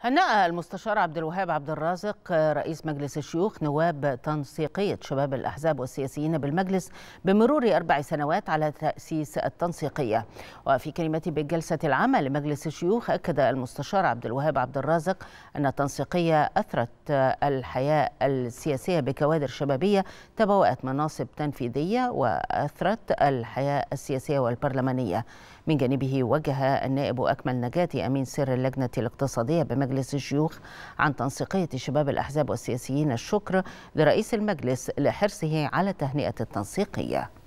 هنأ المستشار عبد الوهاب عبد الرازق رئيس مجلس الشيوخ نواب تنسيقية شباب الأحزاب والسياسيين بالمجلس بمرور أربع سنوات على تأسيس التنسيقية وفي كلمة بالجلسة العامة لمجلس الشيوخ أكد المستشار عبد الوهاب عبد الرازق أن التنسيقية أثرت الحياة السياسية بكوادر شبابية تبوأت مناصب تنفيذية وأثرت الحياة السياسية والبرلمانية من جانبه وجه النائب أكمل نجاتي أمين سر اللجنة الاقتصادية بمجلس مجلس الشيوخ عن تنسيقية شباب الأحزاب والسياسيين الشكر لرئيس المجلس لحرصه على تهنئة التنسيقية